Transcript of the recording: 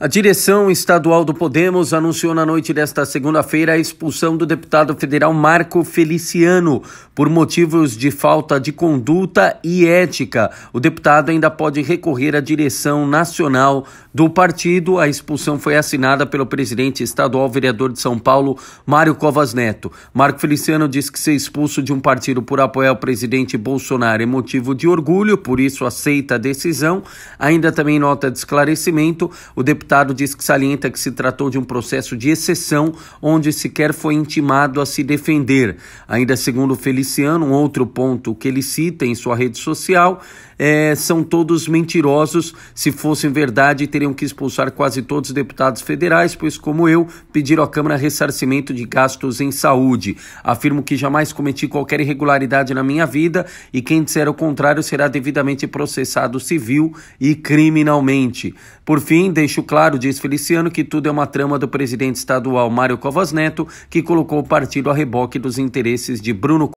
A direção estadual do Podemos anunciou na noite desta segunda-feira a expulsão do deputado federal Marco Feliciano por motivos de falta de conduta e ética. O deputado ainda pode recorrer à direção nacional do partido. A expulsão foi assinada pelo presidente estadual, vereador de São Paulo, Mário Covas Neto. Marco Feliciano diz que ser expulso de um partido por apoiar o presidente Bolsonaro é motivo de orgulho, por isso aceita a decisão. Ainda também nota de esclarecimento, o deputado deputado diz que salienta que se tratou de um processo de exceção, onde sequer foi intimado a se defender. Ainda segundo Feliciano, um outro ponto que ele cita em sua rede social é, são todos mentirosos. Se fossem verdade, teriam que expulsar quase todos os deputados federais, pois, como eu, pediram à Câmara ressarcimento de gastos em saúde. Afirmo que jamais cometi qualquer irregularidade na minha vida e quem disser o contrário será devidamente processado civil e criminalmente. Por fim, deixo claro, diz Feliciano, que tudo é uma trama do presidente estadual Mário Covas Neto, que colocou o partido a reboque dos interesses de Bruno